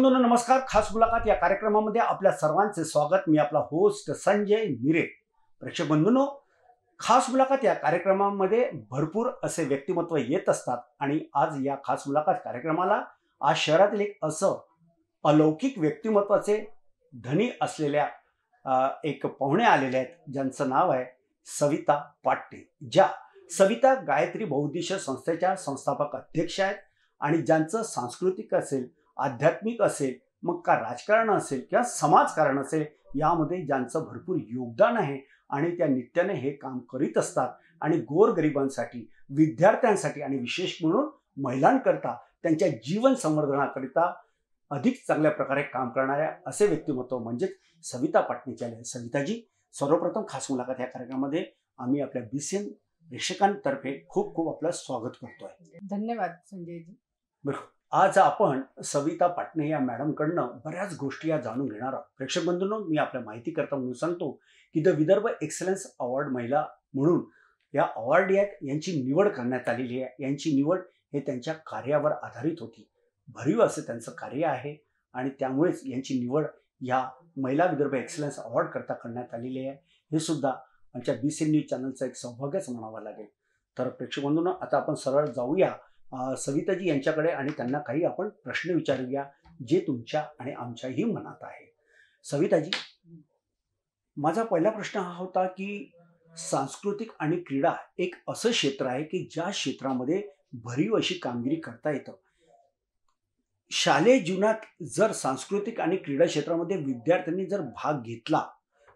बंधूंनो नमस्कार खास मुलाखत या कार्यक्रमामध्ये आपल्या सर्वांचे स्वागत मी आपला होस्ट संजय मिरे प्रेक्षक बंधूंनो खास मुलाखत या कार्यक्रमामध्ये भरपूर असे व्यक्तिमत्व येत असतात आणि आज या खास मुलाखत कार्यक्रमाला आज शहरातील एक असं अलौकिक व्यक्तिमत्वाचे धनी असलेल्या एक पाहुणे आलेले आहेत ज्यांचं नाव आहे सविता पाटे ज्या सविता गायत्री बौद्धिश संस्थेच्या संस्थापक अध्यक्ष आहेत आणि ज्यांचं सांस्कृतिक असेल आध्यात्मिक असेल मग का राजकारण असेल किंवा समाजकारण असेल यामध्ये ज्यांचं भरपूर योगदान आहे आणि त्या नित्याने हे काम करीत असतात आणि गोरगरिबांसाठी विद्यार्थ्यांसाठी आणि विशेष म्हणून महिलांकरता त्यांच्या जीवन संवर्धनाकरिता अधिक चांगल्या प्रकारे काम करणाऱ्या असे व्यक्तिमत्व म्हणजेच सविता पाटणीच्या सविताजी सर्वप्रथम खास मुलाखत या कार्यक्रमामध्ये आम्ही आपल्या बीसीएन रेक्षकांतर्फे खूप खूप आपलं स्वागत करतोय धन्यवाद संजयजी बरोबर आज आपण सविता पाटणे या मॅडमकडनं बऱ्याच गोष्टी या जाणून घेणार आहोत प्रेक्षक बंधूंनो मी आपल्या माहिती करता म्हणून सांगतो की द विदर्भ एक्सलन्स अवॉर्ड महिला म्हणून या अवॉर्ड यात यांची निवड करण्यात आलेली आहे यांची निवड हे त्यांच्या कार्यावर आधारित होती भरीव असं त्यांचं कार्य आहे आणि त्यामुळेच यांची निवड या महिला विदर्भ एक्सलन्स अवॉर्ड करता करण्यात आलेली आहे हे सुद्धा आमच्या बी सी न्यूज चॅनलचं एक सौभाग्यच म्हणावं लागेल तर प्रेक्षक बंधूंनो आता आपण सरळ जाऊया सविताजी यांच्याकडे आणि त्यांना काही आपण प्रश्न विचारूया जे तुमच्या आणि आमच्याही मनात आहे सविताजी माझा पहिला प्रश्न हा होता की सांस्कृतिक आणि क्रीडा एक असं क्षेत्र आहे की ज्या क्षेत्रामध्ये भरीव अशी कामगिरी करता येतं शालेय जीवनात जर सांस्कृतिक आणि क्रीडा क्षेत्रामध्ये विद्यार्थ्यांनी जर भाग घेतला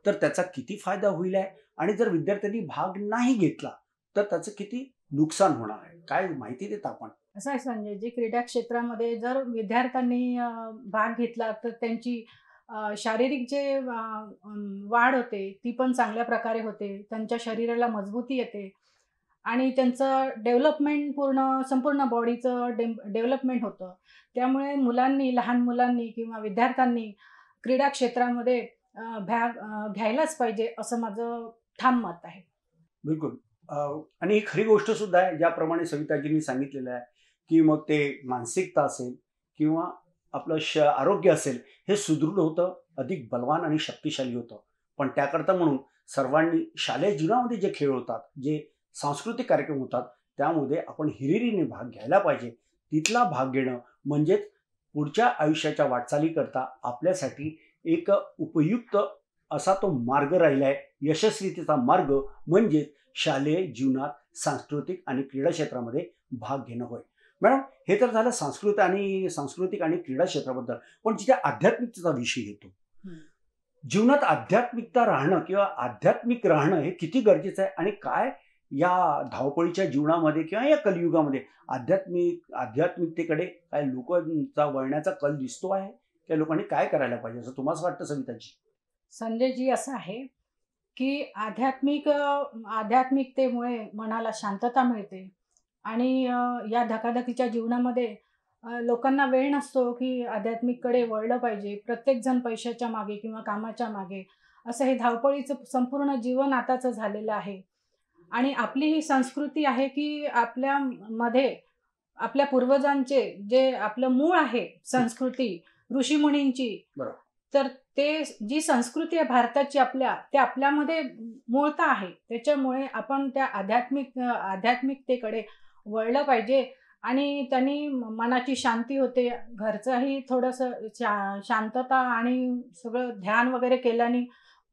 तर त्याचा किती फायदा होईल आहे आणि जर विद्यार्थ्यांनी भाग नाही घेतला तर त्याचं किती नुकसान होणार आहे काय माहिती देत आपण असं आहे संजय जी क्रीडा क्षेत्रामध्ये जर विद्यार्थ्यांनी भाग घेतला तर त्यांची शारीरिक जे वाढ होते ती पण चांगल्या प्रकारे होते त्यांच्या शरीराला मजबूती येते आणि त्यांचं डेव्हलपमेंट पूर्ण संपूर्ण बॉडीचं डेव्हलपमेंट होतं त्यामुळे मुलांनी लहान मुलांनी किंवा विद्यार्थ्यांनी क्रीडा क्षेत्रामध्ये भाग घ्यायलाच पाहिजे असं माझं ठाम मत आहे बिलकुल आणि ही खरी गोष्ट सुद्धा आहे ज्याप्रमाणे सविताजींनी सांगितलेलं आहे की मग ते मानसिकता असेल किंवा आपलं श आरोग्य असेल हे सुदृढ होतं अधिक बलवान आणि शक्तिशाली होतं पण त्याकरता म्हणून सर्वांनी शालेय जीवनामध्ये जे खेळ होतात जे सांस्कृतिक कार्यक्रम होतात त्यामध्ये आपण हिरिरीने भाग घ्यायला पाहिजे तिथला भाग घेणं म्हणजेच पुढच्या आयुष्याच्या वाटचालीकरता आपल्यासाठी एक उपयुक्त असा तो मार्ग राहिला आहे यशस्वीतेचा मार्ग म्हणजेच शालेय जीवनात सांस्कृतिक आणि क्रीडा क्षेत्रामध्ये भाग घेणं होय मॅडम हे तर झालं सांस्कृत आणि सांस्कृतिक आणि क्रीडा क्षेत्राबद्दल पण जिथे आध्यात्मिकतेचा विषय येतो जीवनात आध्यात्मिकता राहणं किंवा आध्यात्मिक राहणं हे किती गरजेचं आहे आणि काय या धावपळीच्या जीवनामध्ये किंवा या कलयुगामध्ये आध्यात्मिक आध्यात्मिकतेकडे काय लोकांचा वळण्याचा कल दिसतो आहे त्या लोकांनी काय करायला पाहिजे असं तुम्हाला वाटतं सविताजी जी असं आहे की आध्यात्मिक आध्यात्मिकतेमुळे मनाला शांतता मिळते आणि या धकाधकीच्या जीवनामध्ये लोकांना वेळ नसतो की आध्यात्मिककडे वळलं पाहिजे प्रत्येकजण पैशाच्या मागे किंवा कामाच्या मागे असं हे धावपळीचं संपूर्ण जीवन आताचं झालेलं आहे आणि आपली ही संस्कृती आहे की आपल्यामध्ये आपल्या पूर्वजांचे जे आपलं मूळ आहे संस्कृती ऋषीमुनींची तर ते जी संस्कृती आहे भारताची आपल्या ते आपल्यामध्ये मूळता आहे त्याच्यामुळे आपण त्या आध्यात्मिक आध्यात्मिकतेकडे वळलं पाहिजे आणि त्यांनी मनाची शांती होते घरचंही थोडंसं शा शांतता आणि सगळं ध्यान वगैरे केल्याने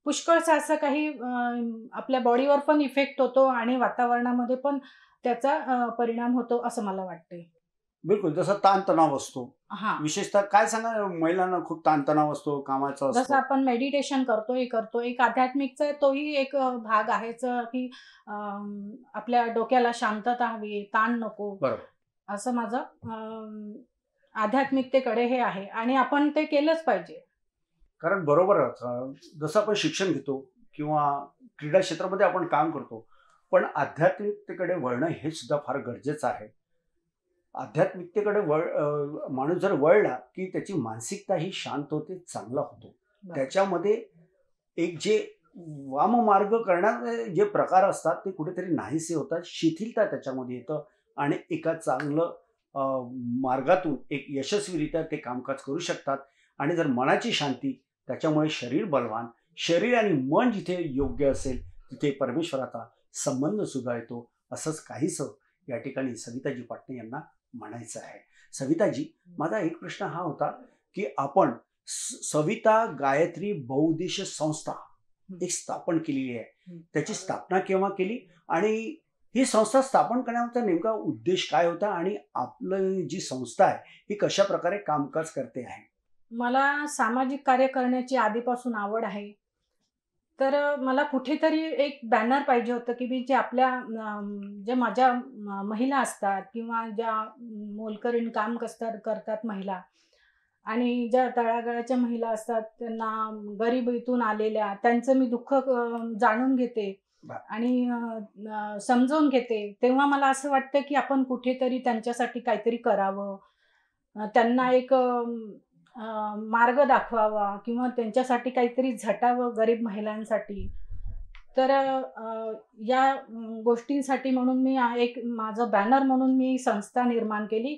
पुष्कळसा असं काही आपल्या बॉडीवर पण इफेक्ट होतो आणि वातावरणामध्ये पण त्याचा परिणाम होतो असं मला वाटते बिलकुल जसा ताणतणाव असतो विशेषतः काय सांगा महिलांना खूप ताणतणाव असतो कामाचा जसं आपण मेडिटेशन करतो हे करतो एक आध्यात्मिकचा तोही एक भाग आहे की आपल्या डोक्याला शांतता हवी ताण नको असं माझं आध्यात्मिकतेकडे हे आहे आणि आपण ते केलंच पाहिजे कारण बरोबर जसं आपण शिक्षण घेतो किंवा क्रीडा क्षेत्रामध्ये आपण काम करतो पण आध्यात्मिकतेकडे वळणं हे सुद्धा फार गरजेचं आहे आध्यात्मिकतेकडे वळ माणूस जर वळला की त्याची मानसिकता ही शांत होते चांगला होतो त्याच्यामध्ये एक जे वाममार्ग करण्याचे जे प्रकार असतात ते कुठेतरी नाहीसे होतात शिथिलता त्याच्यामध्ये येतं आणि एका चांगलं मार्गातून एक यशस्वीरित्या ते कामकाज करू शकतात आणि जर मनाची शांती त्याच्यामुळे शरीर बलवान शरीर आणि मन जिथे योग्य असेल तिथे परमेश्वराचा संबंध सुद्धा येतो असंच काहीस या ठिकाणी सविताजी पाटणे यांना म्हणायचं आहे सविताजी माझा एक प्रश्न हा होता की आपण सविता गायत्री बौद्धिश संस्था एक स्थापन केलेली आहे त्याची स्थापना केव्हा केली आणि ही संस्था स्थापन करण्याचा नेमका उद्देश काय होता आणि आपलं जी संस्था आहे ही कशा प्रकारे कामकाज करते आहे मला सामाजिक कार्य करण्याची आधीपासून आवड आहे तर मला कुठेतरी एक बॅनर पाहिजे होतं की मी जे आपल्या जे माझ्या महिला असतात किंवा ज्या मोलकरीण काम कसतात करतात महिला आणि ज्या तळागाळाच्या महिला असतात त्यांना गरीबीतून आलेल्या त्यांचं मी दुःख जाणून घेते आणि समजून घेते तेव्हा मला असं वाटतं की आपण कुठेतरी त्यांच्यासाठी काहीतरी करावं त्यांना एक मार्ग दाखवावा किंवा त्यांच्यासाठी काहीतरी झटावं गरीब महिलांसाठी तर या गोष्टींसाठी म्हणून मी एक माझं बॅनर म्हणून मी संस्था निर्माण केली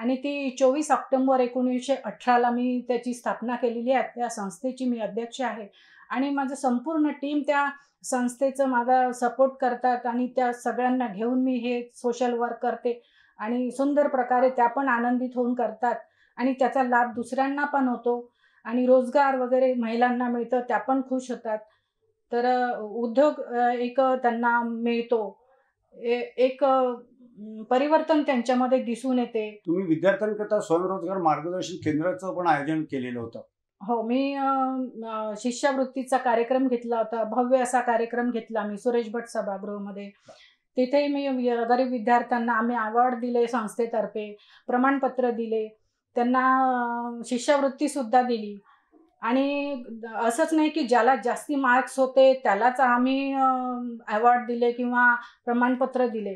आणि ती चोवीस ऑक्टोंबर एकोणीसशे अठराला मी त्याची स्थापना केलेली आहे त्या संस्थेची मी अध्यक्ष आहे आणि माझं संपूर्ण टीम त्या संस्थेचं माझा सपोर्ट करतात आणि त्या सगळ्यांना घेऊन मी हे सोशल वर्क करते आणि सुंदर प्रकारे त्या पण आनंदित होऊन करतात आणि त्याचा लाभ दुसऱ्यांना पण होतो आणि रोजगार वगैरे महिलांना मिळतं त्या पण खुश होतात तर उद्योग एक त्यांना मिळतो एक परिवर्तन त्यांच्यामध्ये दिसून येते तुम्ही विद्यार्थ्यांकरता स्वयंरोजगार मार्गदर्शन केंद्राचं पण आयोजन केलेलं होतं हो मी शिष्यवृत्तीचा कार्यक्रम घेतला होता भव्य असा कार्यक्रम घेतला मी सुरेश भट सभागृहमध्ये तिथे मी गरीब विद्यार्थ्यांना आम्ही अवॉर्ड दिले संस्थेतर्फे प्रमाणपत्र दिले त्यांना शिष्यवृत्ती सुद्धा दिली आणि असंच नाही की ज्याला जास्ती मार्क्स होते त्यालाच आम्ही अवॉर्ड दिले किंवा प्रमाणपत्र दिले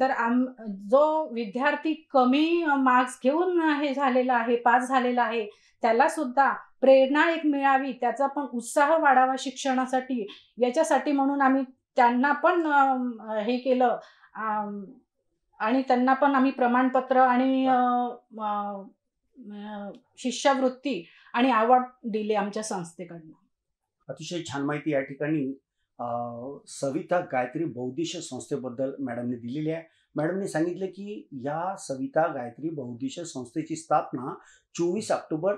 तर आम जो विद्यार्थी कमी मार्क्स घेऊन हे झालेला आहे पास झालेला आहे त्याला सुद्धा प्रेरणा एक मिळावी त्याचा पण उत्साह वाढावा शिक्षणासाठी याच्यासाठी म्हणून आम्ही त्यांना पण हे केलं आणि त्यांना पण आम्ही प्रमाणपत्र आणि शिष्यवृत्ती आणि अवॉर्ड दिले आमच्या संस्थेकडनं अतिशय छान माहिती या ठिकाणी सविता गायत्री बौद्धिश संस्थेबद्दल मॅडमने दिलेली आहे मॅडमने सांगितलं की या सविता गायत्री बौद्धिश संस्थेची स्थापना चोवीस ऑक्टोबर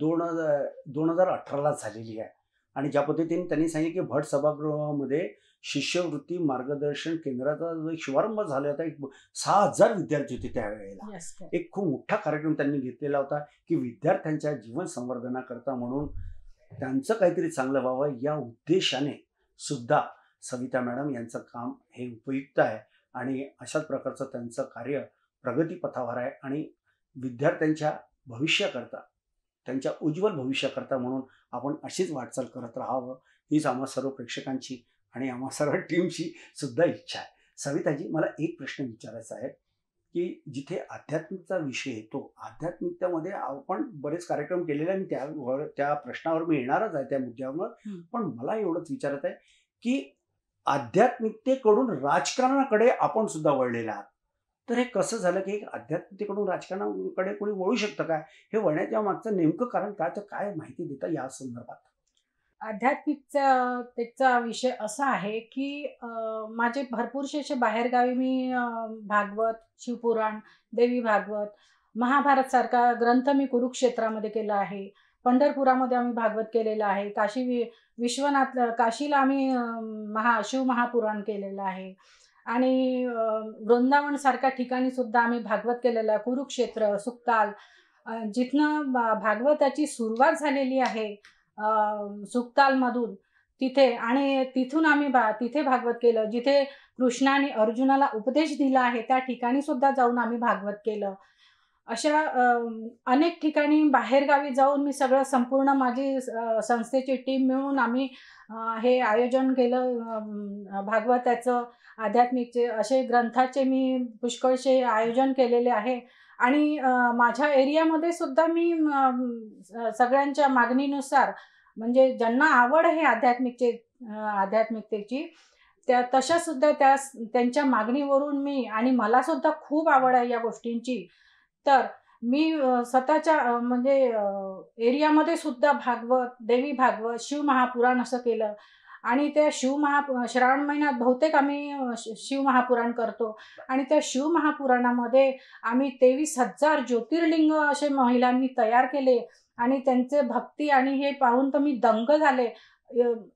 दोन हजार दोन हजार अठराला झालेली आहे आणि ज्या पद्धतीने त्यांनी सांगितलं की भट सभागृहामध्ये शिष्यवृत्ती मार्गदर्शन केंद्राचा जो एक शुभारंभ झाला होता एक सहा हजार विद्यार्थी होते त्यावेळेला एक खूप मोठा कार्यक्रम त्यांनी घेतलेला होता की विद्यार्थ्यांच्या जीवन संवर्धनाकरता म्हणून त्यांचं काहीतरी चांगलं व्हावं या उद्देशाने सुद्धा सविता मॅडम यांचं काम हे उपयुक्त आहे आणि अशाच प्रकारचं त्यांचं कार्य प्रगतीपथावर आहे आणि विद्यार्थ्यांच्या भविष्याकरता त्यांच्या उज्ज्वल भविष्याकरता म्हणून आपण अशीच वाटचाल करत राहावं हीच आम्हाला सर्व प्रेक्षकांची आणि आम्हा सर्व टीमची सुद्धा इच्छा आहे सविताजी मला एक प्रश्न विचारायचा आहे की जिथे आध्यात्मिकचा विषय येतो आध्यात्मिकतेमध्ये आपण बरेच कार्यक्रम केलेले आणि त्यावर त्या प्रश्नावर मी येणारच आहे त्या मुद्द्यावर पण मला एवढंच विचारत आहे की आध्यात्मिकतेकडून राजकारणाकडे आपण सुद्धा वळलेला आहात तर हे कसं झालं की आध्यात्मिकतेकडून राजकारणाकडे कोणी वळू शकतं का हे वळण्याच्या मागचं नेमकं कारण काय तर काय माहिती देता या संदर्भात आध्यात्मिकचा त्याचा विषय असा आहे की माझे भरपूरसे असे बाहेरगावी मी भागवत शिवपुराण देवी भागवत महाभारत सारखा ग्रंथ मी कुरुक्षेत्रामध्ये केला आहे पंढरपुरामध्ये आम्ही भागवत केलेलं आहे काशी वि विश्वनाथ काशीला आम्ही महा शिव महापुराण केलेलं आहे आणि वृंदावनसारख्या ठिकाणी सुद्धा आम्ही भागवत केलेलं आहे कुरुक्षेत्र सुक्ताल जिथनं भागवताची सुरुवात झालेली आहे सुक्तालमधून तिथे आणि तिथून आम्ही बा तिथे भागवत केलं जिथे कृष्णाने अर्जुनाला उपदेश दिला आहे त्या ठिकाणी सुद्धा जाऊन आम्ही भागवत केलं अशा अनेक ठिकाणी बाहेरगावी जाऊन मी सगळं संपूर्ण माझी संस्थेची टीम मिळून आम्ही हे आयोजन केलं भागवताचं आध्यात्मिकचे असे ग्रंथाचे मी पुष्कळचे आयोजन केलेले आहे आणि माझ्या एरियामध्ये सुद्धा मी सगळ्यांच्या मागणीनुसार म्हणजे ज्यांना आवड आहे आध्यात्मिकचे आध्यात्मिकतेची त्या तशा सुद्धा त्या त्यांच्या मागणीवरून मी आणि मला सुद्धा खूप आवड आहे या गोष्टींची तर मी स्वतःच्या म्हणजे एरियामध्ये सुद्धा भागवत देवी भागवत शिव महापुराण असं केलं आणि त्या शिव श्रावण महिन्यात बहुतेक आम्ही शिव महापुराण करतो आणि त्या शिवमहापुराणामध्ये आम्ही तेवीस हजार ज्योतिर्लिंग असे महिलांनी तयार केले आणि त्यांचे भक्ती आणि हे पाहून तर मी दंग झाले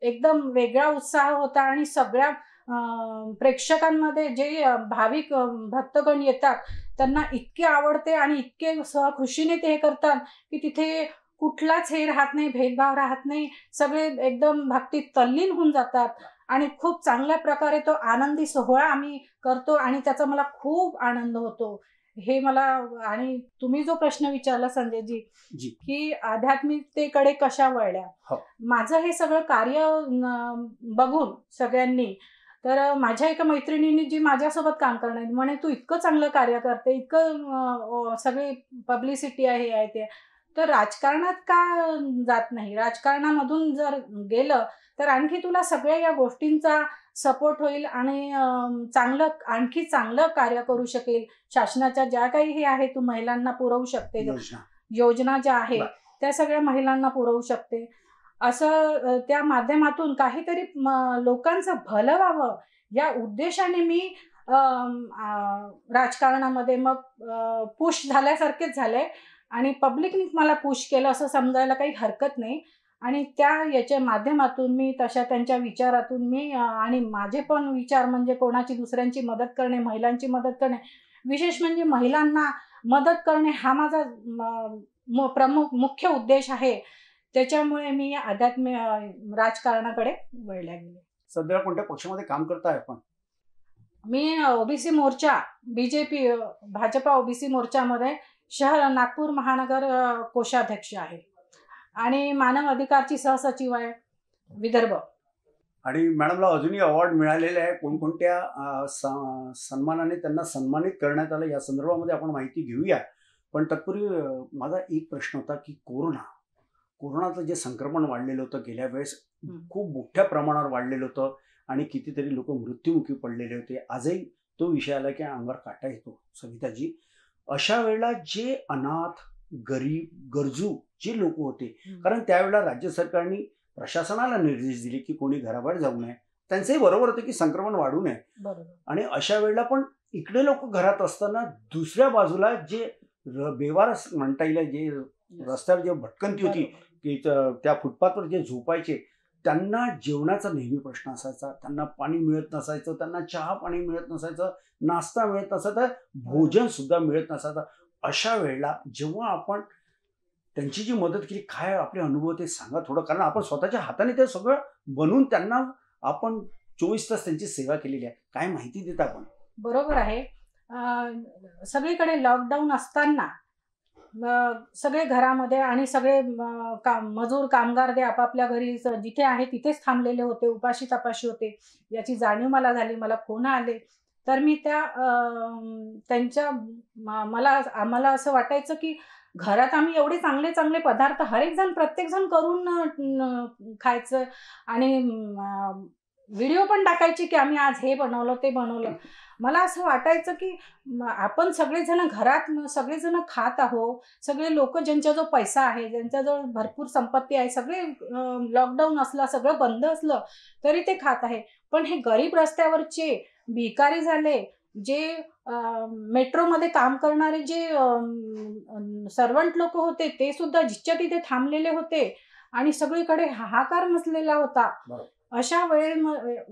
एकदम वेगळा उत्साह होता आणि सगळ्या प्रेक्षकांमध्ये जे भाविक भक्तगण येतात त्यांना इतके आवडते आणि इतके खुशीने ते हे करतात की तिथे कुठलाच हे राहत नाही भेदभाव राहत नाही सगळे एकदम भक्तीत तल्लीन होऊन जातात आणि खूप चांगल्या प्रकारे तो आनंदी सोहळा आम्ही करतो आणि त्याचा मला खूप आनंद होतो हे मला आणि तुम्ही जो प्रश्न विचारला संजयजी की आध्यात्मिकतेकडे कशा वळल्या हो. माझं हे सगळं कार्य बघून सगळ्यांनी तर माझ्या एका मैत्रिणीने जी माझ्यासोबत काम करणार म्हणे तू इतकं चांगलं कार्य करते इतकं सगळी पब्लिसिटी आहे ते तर राजकारणात का जात नाही राजकारणामधून जर गेलं तर आणखी तुला सगळ्या या गोष्टींचा सपोर्ट होईल आणि चांगलं आणखी चांगलं कार्य करू शकेल शासनाच्या ज्या काही हे आहे तू महिलांना पुरवू शकते योजना ज्या आहेत त्या सगळ्या महिलांना पुरवू शकते असं त्या माध्यमातून काहीतरी लोकांचं भलं व्हावं या उद्देशाने मी राजकारणामध्ये मग पुश झाल्यासारखेच झालंय आणि पब्लिकनीच मला पुश केलं असं समजायला काही हरकत नाही आणि त्या याच्या माध्यमातून मी तशा त्यांच्या विचारातून मी आणि माझे पण विचार म्हणजे कोणाची दुसऱ्यांची मदत करणे महिलांची मदत करणे विशेष म्हणजे महिलांना मदत करणे हा माझा प्रमुख मुख्य उद्देश आहे त्याच्यामुळे मी आध्यात्मिक राजकारणाकडे वळल्या गेले सध्या कोणत्या पक्षामध्ये काम आहे आपण मी ओबीसी मोर्चा बीजेपी भाजपा ओबीसी मोर्चामध्ये शहर नागपूर महानगर कोषाध्यक्ष आहे आणि मानव अधिकारची सहसचिव आहे विदर्भ आणि मॅडमला अजूनही अवॉर्ड मिळालेले आहे कोणकोणत्या सन्मानाने त्यांना सन्मानित करण्यात आलं या संदर्भामध्ये आपण माहिती घेऊया पण तत्पूर्वी माझा एक प्रश्न होता की कोरोना कोरोनाचं जे संक्रमण वाढलेलं होतं गेल्या वेळेस खूप मोठ्या प्रमाणावर वाढलेलं होतं आणि कितीतरी लोक मृत्युमुखी पडलेले होते आजही तो विषय आला की अंगावर काटा येतो सविताजी अशा वेळेला जे अनाथ गरीब गरजू जे लोक होते कारण त्यावेळेला राज्य सरकारने प्रशासनाला निर्देश दिले की कोणी घराबाहेर जाऊ नये त्यांचंही बरोबर होतं की संक्रमण वाढू नये आणि अशा वेळेला पण इकडे लोक घरात असताना दुसऱ्या बाजूला जे बेवार म्हणता येईल जे रस्त्यावर जे भटकंती होती की त्या फुटपाथवर जे झोपायचे त्यांना जेवणाचा नेहमी प्रश्न असायचा त्यांना पाणी मिळत नसायचं त्यांना चहा पाणी मिळत नसायचं नाश्ता मिळत नसायचा भोजन सुद्धा मिळत नसायचं अशा वेळेला जेव्हा आपण त्यांची जी मदत केली काय आपले अनुभव ते सांगा थोडं कारण आपण स्वतःच्या हाताने ते सगळं बनवून त्यांना आपण चोवीस तास त्यांची सेवा केलेली आहे काय माहिती देता आपण बरोबर आहे सगळीकडे लॉकडाऊन असताना सगळे घरामध्ये आणि सगळे काम मजूर कामगार ते आपापल्या घरी जिथे आहे तिथेच थांबलेले होते उपाशी तपाशी होते याची जाणीव मला झाली मला फोन आले तर मी त्या त्यांच्या मला आम्हाला असं वाटायचं की घरात आम्ही एवढे चांगले चांगले पदार्थ हरेक जण प्रत्येक जण करून खायचं आणि व्हिडिओ पण टाकायची की आम्ही आज हे बनवलं ते बनवलं मला असं वाटायचं की आपण सगळेजण घरात सगळेजण खात आहो सगळे लोक ज्यांच्या जो पैसा आहे ज्यांच्याजवळ भरपूर संपत्ती आहे सगळे लॉकडाऊन असला सगळं बंद असलं तरी ते खात आहे पण हे गरीब रस्त्यावरचे भिकारी झाले जे मेट्रोमध्ये काम करणारे जे सर्वंट लोक होते ते सुद्धा जिच्या तिथे थांबलेले होते आणि सगळीकडे हाहाकार नसलेला होता अशा वेळे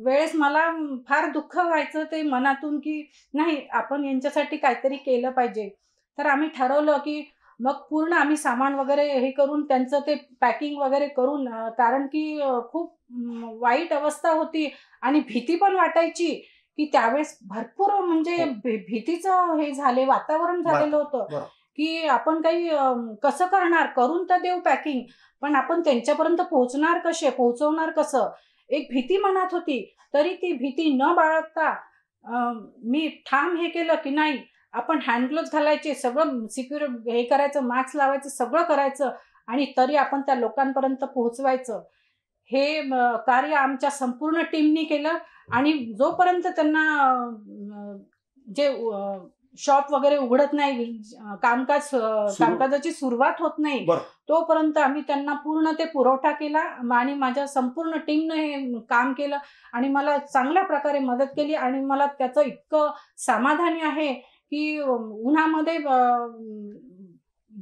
वेळेस मला फार दुःख व्हायचं ते मनातून की नाही आपण यांच्यासाठी काहीतरी केलं पाहिजे तर आम्ही ठरवलं की मग पूर्ण आम्ही सामान वगैरे हे करून त्यांचं ते पॅकिंग वगैरे करून कारण की खूप वाईट अवस्था होती आणि भीती पण वाटायची की त्यावेळेस भरपूर म्हणजे हो. भीतीचं हे झाले वातावरण झालेलं होतं की आपण काही कसं करणार करून तर देऊ पॅकिंग पण आपण त्यांच्यापर्यंत पोहोचणार कसे पोहोचवणार कसं एक भीती मनात होती तरी ती भीती न बाळगता मी ठाम हे केलं की नाही आपण हँडग्लोव्ज घालायचे सगळं सिक्युर हे करायचं मास्क लावायचं सगळं करायचं आणि तरी आपण त्या लोकांपर्यंत पोहोचवायचं हे कार्य आमच्या संपूर्ण टीमनी केलं आणि जोपर्यंत त्यांना जे शॉप वगैरे उघडत नाही कामकाज कामकाजाची सुरुवात होत नाही तोपर्यंत आम्ही त्यांना पूर्ण ते पुरवठा केला आणि माझ्या संपूर्ण टीमनं हे काम केलं आणि मला चांगल्या प्रकारे मदत केली आणि मला त्याचं इतकं समाधानी आहे की उन्हामध्ये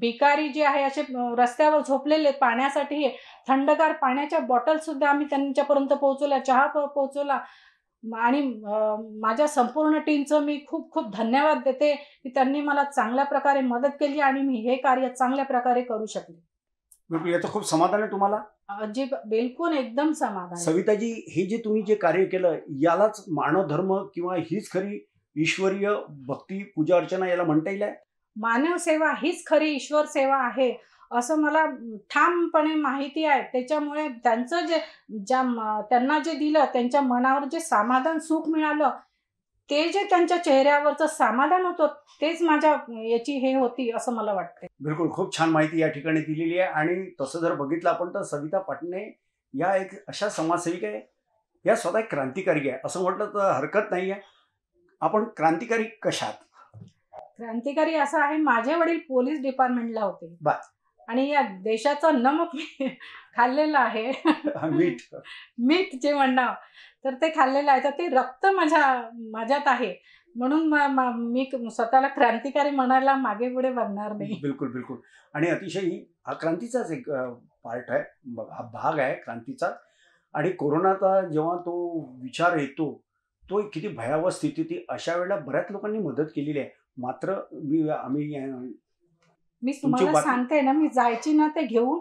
भिकारी जे आहे असे रस्त्यावर झोपलेले पाण्यासाठी थंडगार पाण्याच्या बॉटल सुद्धा आम्ही त्यांच्यापर्यंत पोहोचवल्या चहा पोहोचवला आणि माझ्या संपूर्ण टीमचं मी खूप खूप धन्यवाद देते की त्यांनी मला चांगल्या प्रकारे मदत केली आणि मी हे कार्य चांगल्या प्रकारे करू शकले बिलकुल याचं खूप समाधान आहे तुम्हाला जे बिलकुल एकदम समाधान सविताजी हे जे तुम्ही जे कार्य केलं यालाच मानव धर्म किंवा हीच खरी ईश्वरीय भक्ती पूजा अर्चना याला म्हणता येईल मानव सेवा हीच खरी ईश्वर सेवा आहे असं मला ठामपणे माहिती आहे त्याच्यामुळे त्यांचं जे ज्या त्यांना जे दिलं त्यांच्या मनावर जे समाधान सुख मिळालं ते जे त्यांच्या चेहऱ्यावरचं समाधान होतं तेच माझ्या याची हे होती असं मला वाटते बिलकुल खूप छान माहिती या ठिकाणी दिलेली आहे आणि तसं जर बघितलं आपण तर सविता पाटणे या एक अशा समाजसेविका आहे या स्वतः क्रांतिकारी आहे असं म्हटलं तर हरकत नाही आपण क्रांतिकारी कशात क्रांतिकारी असं आहे माझे वडील पोलीस डिपार्टमेंटला होते आणि या देशाचा नमक खाल्लेला आहे मीठ मीठ जे म्हणणं तर ते खाल्लेलं आहे तर ते रक्त माझ्या माझ्यात आहे म्हणून मी स्वतःला क्रांतिकारी म्हणायला मागे पुढे बघणार नाही बिलकुल बिलकुल आणि अतिशय हा क्रांतीचाच एक पार्ट आहे हा भाग आहे क्रांतीचा आणि कोरोनाचा जेव्हा तो विचार येतो तो किती भयावह स्थिती ती अशा वेळेला बऱ्याच लोकांनी मदत केलेली आहे मात्र मी आम्ही मी तुम्हाला सांगते ना मी जायची ना ते घेऊन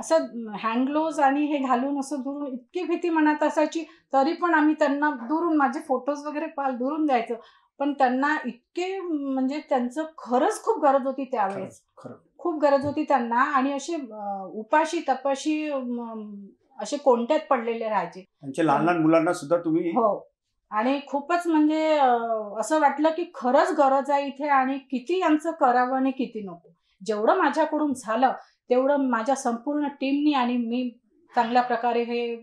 असं हँड आणि हे घालून असं दुरून इतकी भीती मनात असायची तरी पण आम्ही त्यांना दुरून माझे फोटोज वगैरे पाल दुरून जायचो पण त्यांना इतके म्हणजे त्यांचं खरंच खूप गरज होती त्यावेळेस खूप गरज होती त्यांना आणि असे उपाशी तपाशी असे कोणत्यात पडलेले राहायचे त्यांच्या लहान लहान मुलांना सुद्धा तुम्ही हो आणि खूपच म्हणजे असं वाटलं की खरंच गरज आहे इथे आणि किती यांचं करावं आणि किती नको जेवढं माझ्याकडून झालं तेवढं माझ्या संपूर्ण टीमनी आणि मी चांगल्या प्रकारे हे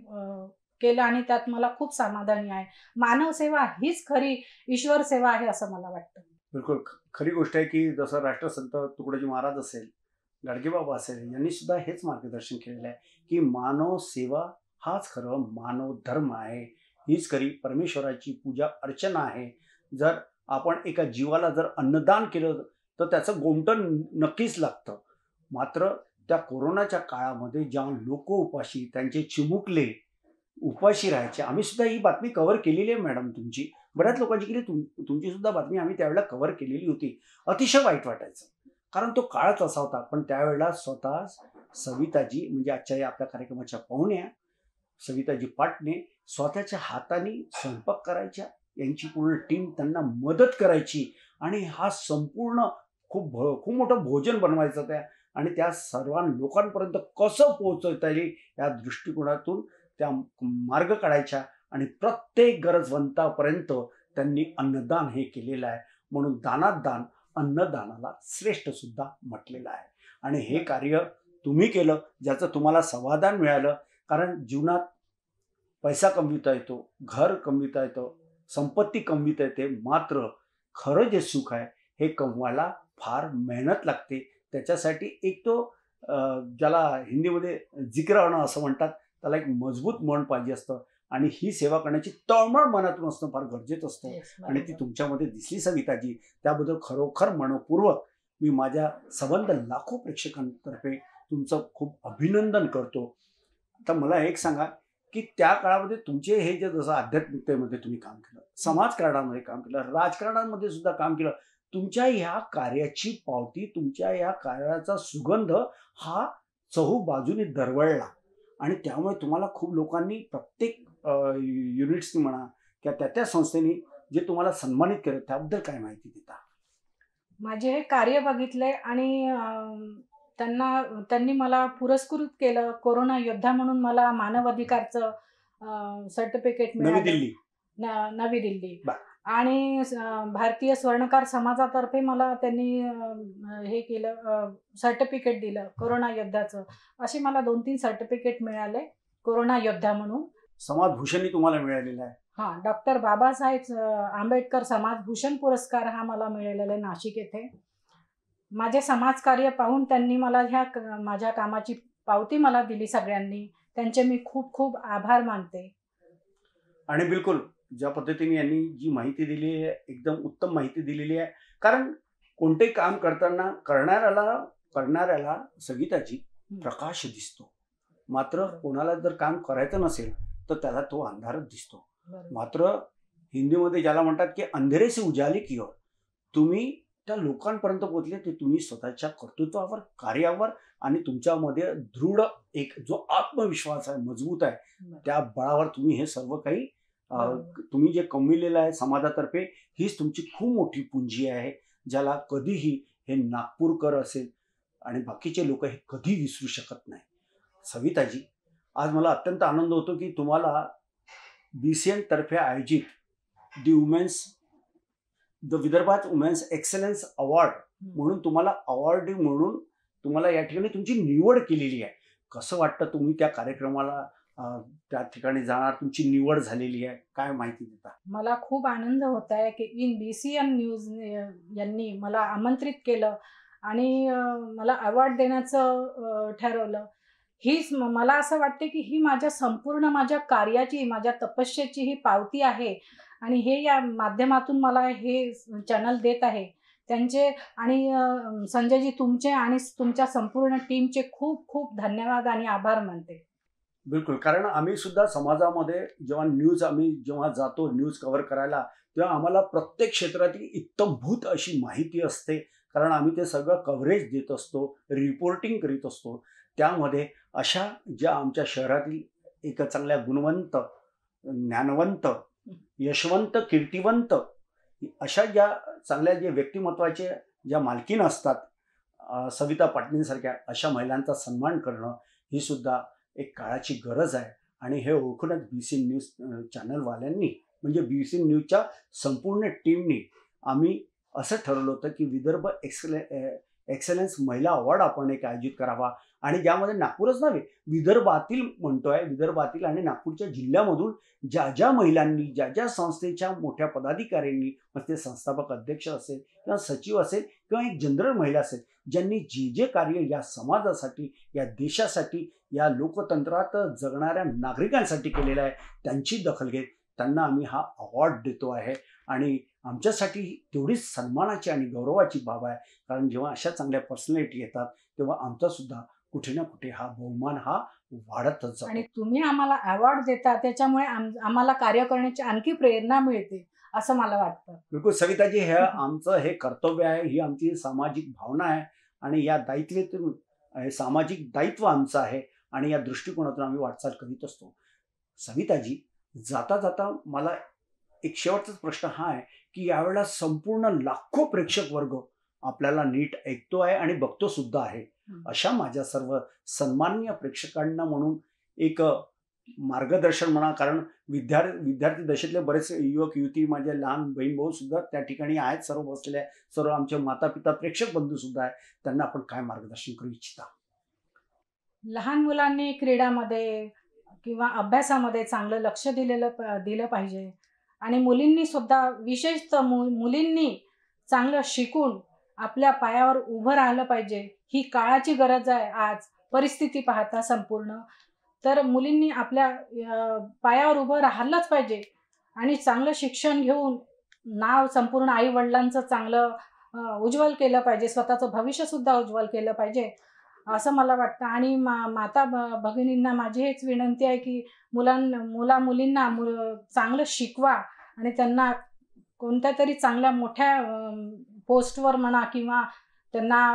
केलं आणि त्यात मला खूप समाधानी आहे मानव सेवा हीच खरी ईश्वर सेवा आहे असं मला वाटतं बिलकुल खरी गोष्ट आहे की जसं राष्ट्रसंत तुकडोजी महाराज असेल गाडगेबाबा असेल यांनी सुद्धा हेच मार्गदर्शन केलेलं आहे की मानव सेवा हाच खरं मानव धर्म आहे हीच खरी परमेश्वराची पूजा अर्चना आहे जर आपण एका जीवाला जर अन्नदान केलं तर त्याचं गोंटन नक्कीच लागतं मात्र त्या कोरोनाच्या काळामध्ये ज्या लोक उपाशी त्यांचे चिमुकले उपाशी राहायचे आम्ही सुद्धा ही बातमी कव्हर केलेली आहे मॅडम तुमची बऱ्याच लोकांची केली तुम तुमची सुद्धा बातमी आम्ही त्यावेळेला कव्हर केलेली होती अतिशय वाईट वाटायचं कारण तो काळच असा होता पण त्यावेळेला स्वतः सविताजी म्हणजे आजच्या या आपल्या कार्यक्रमाच्या पाहुण्या सविताजी पाटणे स्वतःच्या हाताने स्वयंपाक करायच्या यांची पूर्ण टीम त्यांना मदत करायची आणि हा संपूर्ण खूप भ खूप मोठं भोजन बनवायचं त्या आणि त्या सर्वां लोकांपर्यंत कसं पोहोचवता येईल या दृष्टिकोनातून त्या मार्ग काढायच्या आणि प्रत्येक गरजवंतापर्यंत त्यांनी अन्नदान हे केलेलं आहे म्हणून दानात दान अन्नदानाला श्रेष्ठ सुद्धा म्हटलेलं आहे आणि हे कार्य तुम्ही केलं ज्याचं तुम्हाला समाधान मिळालं कारण जीवनात पैसा कमविता येतो घर कमविता येतं संपत्ती कमविता येते मात्र खरं जे सुख आहे हे कमवायला फार मेहनत लागते त्याच्यासाठी एक तो ज्याला हिंदीमध्ये जिकरावणं असं म्हणतात त्याला एक मजबूत मन पाहिजे असतं आणि ही सेवा करण्याची तळमळ मनातून असणं फार गरजेचं असतं आणि ती तुमच्यामध्ये दिसली सविताजी त्याबद्दल खरोखर मनपूर्वक मी माझ्या संबंध लाखो प्रेक्षकांतर्फे तुमचं खूप अभिनंदन करतो आता मला एक सांगा की त्या काळामध्ये तुमचे हे जे जसं आध्यात्मिकतेमध्ये तुम्ही काम केलं समाजकारणामध्ये काम केलं राजकारणामध्ये सुद्धा काम केलं तुमच्या या कार्याची पावती तुमच्या या कार्याचा सुगंध हा चहू बाजूने दरवळला आणि त्यामुळे तुम्हाला खूप लोकांनी प्रत्येक युनिट्सनी म्हणा किंवा त्या त्या संस्थेने जे तुम्हाला सन्मानित केलं त्याबद्दल काय माहिती देता माझे हे कार्य बघितले आणि त्यांना त्यांनी मला पुरस्कृत केलं कोरोना योद्धा म्हणून मला मानव अधिकारचं सर्टिफिकेट नवी दिल्ली नवी दिल्ली आणि भारतीय स्वर्णकार समाजातर्फे मला त्यांनी हे केलं सर्टिफिकेट दिलं कोरोना योद्धाचं असे मला दोन तीन सर्टिफिकेट मिळाले कोरोना योद्धा म्हणून समाजभूषणही तुम्हाला मिळालेला आहे हा डॉक्टर बाबासाहेब आंबेडकर समाजभूषण पुरस्कार हा मला मिळालेला आहे नाशिक येथे माझे समाजकार्य पाहून त्यांनी मला ह्या माझ्या कामाची पावती मला दिली सगळ्यांनी त्यांचे मी खूप खूप आभार मानते आणि बिलकुल ज्या पद्धतीने यांनी जी माहिती दिली आहे एकदम उत्तम माहिती दिलेली आहे कारण कोणते काम करताना करणाऱ्याला करणाऱ्याला संगीताची प्रकाश दिसतो मात्र कोणाला जर काम करायचं नसेल तर त्याला तो अंधारच दिसतो मात्र हिंदीमध्ये ज्याला म्हणतात की अंधेरे से उजाले की तुम्ही त्या लोकांपर्यंत पोहोचले ते तुम्ही स्वतःच्या कर्तृत्वावर कार्यावर आणि तुमच्यामध्ये दृढ एक जो आत्मविश्वास आहे मजबूत आहे त्या बळावर तुम्ही हे सर्व काही तुम्ही जे कमविलेलं आहे समाजातर्फे हीच तुमची खूप मोठी पुंजी आहे ज्याला कधीही हे नागपूरकर असेल आणि बाकीचे लोक हे कधी विसरू शकत नाही सविताजी आज मला अत्यंत आनंद होतो की तुम्हाला बी सी एन तर्फे आयोजित दी वुमेन्स द विदर्भात वुमेन्स एक्सलन्स अवॉर्ड म्हणून तुम्हाला अवॉर्ड म्हणून तुम्हाला या ठिकाणी तुमची निवड केलेली आहे कसं वाटतं तुम्ही त्या कार्यक्रमाला त्या ठिकाणी जाणार तुमची निवड झालेली आहे काय माहिती देता मला खूप आनंद होत आहे की in B C N news यांनी मला आमंत्रित केलं आणि मला अवॉर्ड देण्याचं ठरवलं हीच मला असं वाटते की ही माझ्या संपूर्ण माझ्या कार्याची माझ्या तपस्येची ही पावती आहे आणि हे या माध्यमातून मला हे चॅनल देत आहे त्यांचे आणि संजयजी तुमचे आणि तुमच्या संपूर्ण टीमचे खूप खूप धन्यवाद आणि आभार मानते बिलकुल कारण आम्ही सुद्धा समाजामध्ये जेव्हा न्यूज आम्ही जेव्हा जातो न्यूज कव्हर करायला तेव्हा आम्हाला प्रत्येक क्षेत्रातील इत्तमभूत अशी माहिती असते कारण आम्ही ते सगळं कव्हरेज देत असतो रिपोर्टिंग करीत असतो त्यामध्ये अशा ज्या आमच्या शहरातील एक चांगल्या गुणवंत ज्ञानवंत यशवंत कीर्तिवंत अशा ज्या चांगल्या जे व्यक्तिमत्वाचे ज्या मालकीन असतात सविता पाटणींसारख्या अशा महिलांचा सन्मान करणं ही सुद्धा एक काळाची गरज आहे आणि हे ओळखूनच बी सी न्यूज चॅनलवाल्यांनी म्हणजे बी सी न्यूजच्या संपूर्ण टीमनी आम्ही असं ठरवलं होतं की विदर्भ एक्सले एक्सलन्स महिला अवॉर्ड आपण एक आयोजित करावा आणि ज्यामध्ये नागपूरच नव्हे विदर्भातील म्हणतोय विदर्भातील आणि नागपूरच्या जिल्ह्यामधून ज्या ज्या महिलांनी ज्या ज्या संस्थेच्या मोठ्या पदाधिकाऱ्यांनी मग ते संस्थापक अध्यक्ष असेल किंवा सचिव असेल किंवा एक जनरल महिला असेल ज्यांनी जे जे कार्य या समाजासाठी या देशासाठी या लोकतंत्रात जगणाऱ्या नागरिकांसाठी केलेला आहे त्यांची दखल घेत त्यांना आम्ही हा अवॉर्ड देतो आहे आणि आमच्यासाठी तेवढीच सन्मानाची आणि गौरवाची बाब आहे कारण जेव्हा अशा चांगल्या पर्सनॅलिटी येतात तेव्हा आमचा सुद्धा कुठे ना कुठे हा बहुमान हा वाढतच आणि तुम्ही आम्हाला अवॉर्ड देता त्याच्यामुळे आम्हाला कार्य करण्याची आणखी प्रेरणा मिळते असं मला वाटतं बिलकुल सविताजी हे आमचं हे कर्तव्य आहे ही आमची सामाजिक भावना आहे आणि या दायित्वेतून सामाजिक दायित्व आमचं आहे आणि या दृष्टिकोनातून आम्ही वाटचाल करीत असतो सविताजी जाता जाता मला एक शेवटचाच प्रश्न हा आहे की यावेळेला संपूर्ण लाखो प्रेक्षक वर्ग आपल्याला नीट ऐकतो आहे आणि बघतो सुद्धा आहे अशा माझ्या सर्व सन्मान्य प्रेक्षकांना म्हणून एक मार्गदर्शन म्हणा कारण विद्यार्थी विद्यार्थी दशेतले बरेच युवक युवती माझे लहान बहीण भाऊ सुद्धा त्या ठिकाणी आहेत सर्व बसलेले सर्व आमचे माता पिता प्रेक्षक बंधू सुद्धा आहेत त्यांना आपण काय मार्गदर्शन करू इच्छिता लहान मुलांनी क्रीडामध्ये किंवा अभ्यासामध्ये चांगलं लक्ष दिलेलं दिलं पाहिजे आणि मुलींनी सुद्धा विशेषतः मु मुलींनी चांगलं शिकून आपल्या पायावर उभं राहिलं पाहिजे ही काळाची गरज आहे आज परिस्थिती पाहता संपूर्ण तर मुलींनी आपल्या पायावर उभं राहिलंच पाहिजे आणि चांगलं शिक्षण घेऊन नाव संपूर्ण आई वडिलांचं चांगलं उज्ज्वल केलं पाहिजे स्वतःचं भविष्यसुद्धा उज्ज्वल केलं पाहिजे असं मला वाटतं आणि मा माता भगिनींना माझी हेच विनंती आहे की मुलां मुला मुलींना मु चांगलं शिकवा आणि त्यांना कोणत्या तरी चांगल्या मोठ्या पोस्टवर म्हणा किंवा त्यांना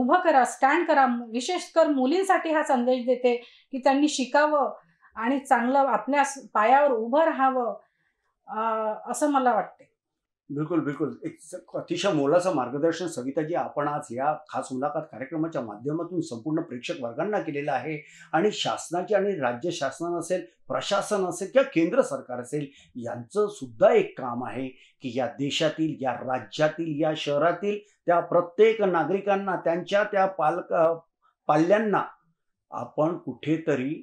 उभं करा स्टँड करा विशेष कर मुलींसाठी हा संदेश देते की त्यांनी शिकावं आणि चांगलं आपल्या पायावर उभं राहावं असं मला वाटते बिलकुल बिलकुल एक अतिशय मोलाचं मार्गदर्शन सविताजी आपण आज या खास मुलाखत कार्यक्रमाच्या माध्यमातून संपूर्ण प्रेक्षक वर्गांना केलेलं आहे आणि शासनाचे आणि राज्य शासन असेल प्रशासन असेल किंवा केंद्र सरकार असेल यांचं सुद्धा एक काम आहे की या देशातील या राज्यातील या शहरातील त्या प्रत्येक नागरिकांना त्यांच्या त्या पालक पाल्यांना आपण कुठेतरी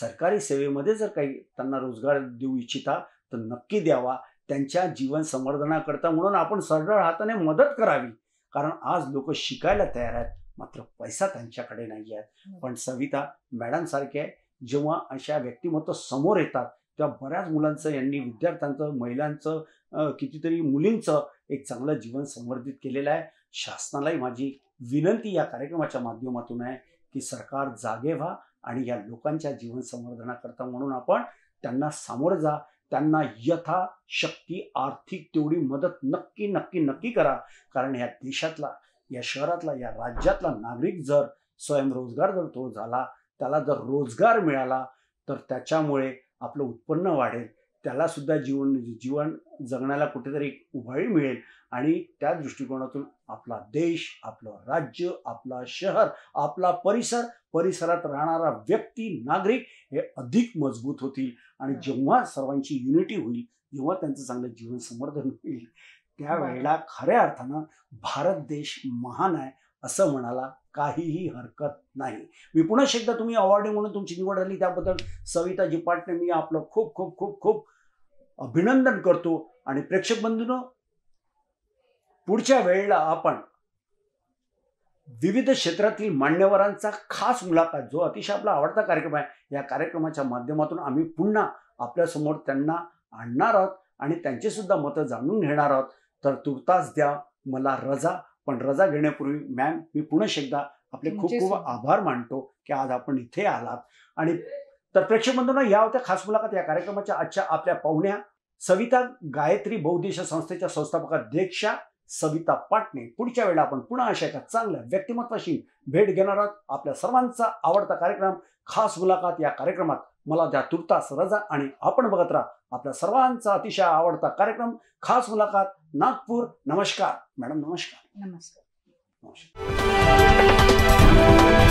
सरकारी सेवेमध्ये जर काही त्यांना रोजगार देऊ इच्छिता तर नक्की द्यावा त्यांच्या जीवन संवर्धनाकरता म्हणून आपण सरळ हाताने मदत करावी कारण आज लोक शिकायला तयार आहेत मात्र पैसा त्यांच्याकडे नाही आहे पण सविता मॅडम सारखे जेव्हा अशा व्यक्तिमत्व समोर येतात तेव्हा बऱ्याच मुलांचं यांनी विद्यार्थ्यांचं महिलांचं कितीतरी मुलींचं एक चांगलं जीवन संवर्धित केलेलं आहे शासनालाही माझी विनंती या कार्यक्रमाच्या माध्यमातून आहे की सरकार जागे व्हा आणि या लोकांच्या जीवन संवर्धनाकरता म्हणून आपण त्यांना सामोरं जा त्यांना यथा शक्ती आर्थिक तेवढी मदत नक्की नक्की नक्की करा कारण या देशातला या शहरातला या राज्यातला नागरिक जर स्वयंरोजगार जर तो झाला त्याला जर रोजगार मिळाला तर त्याच्यामुळे आपलं उत्पन्न वाढेल त्याला सुद्धा जीवन जीवन जगण्याला कुठेतरी एक उभाळी मिळेल आणि त्या दृष्टिकोनातून आपला देश आपलं राज्य आपला शहर आपला परिसर परिसरात राहणारा व्यक्ती नागरिक हे अधिक मजबूत होतील आणि जेव्हा सर्वांची युनिटी होईल जेव्हा त्यांचं चांगलं जीवन संवर्धन होईल त्यावेळेला खऱ्या अर्थानं भारत देश महान आहे असं म्हणाला काहीही हरकत नाही मी पुन्हा एकदा तुम्ही अवॉर्डिंग म्हणून तुमची निवड आली त्याबद्दल सविताजी पाटणे मी आपलं खूप खूप खूप खूप अभिनंदन करतो आणि प्रेक्षक बंधून पुढच्या वेळेला आपण विविध क्षेत्रातील मान्यवरांचा खास मुलाखत जो अतिशय आपला आवडता कार्यक्रम आहे या कार्यक्रमाच्या माध्यमातून आम्ही पुन्हा आपल्यासमोर त्यांना आणणार आहोत आणि त्यांची सुद्धा मतं जाणून घेणार आहोत तर तुर्तास द्या मला रजा पण रजा घेण्यापूर्वी मॅम मी पुन्हा एकदा आपले खूप खूप आभार मानतो की आज आपण इथे आलात आणि तर प्रेक्षक बंधूंना या होत्या खास मुलाखत या कार्यक्रमाच्या आजच्या आपल्या पाहुण्या सविता गायत्री बहुद्देश संस्थेच्या संस्थापकाध्यक्षा सविता पाटणे पुढच्या वेळेला आपण पुन्हा अशा एका चांगल्या व्यक्तिमत्वाशी भेट घेणार आहोत आपल्या सर्वांचा आवडता कार्यक्रम खास मुलाखत या कार्यक्रमात मला त्या तुर्तास रजा आणि आपण बघत राहा आपल्या सर्वांचा अतिशय आवडता कार्यक्रम खास मुलाखत नागपूर नमस्कार मॅडम नमस्कार नमस्कार नमस्कार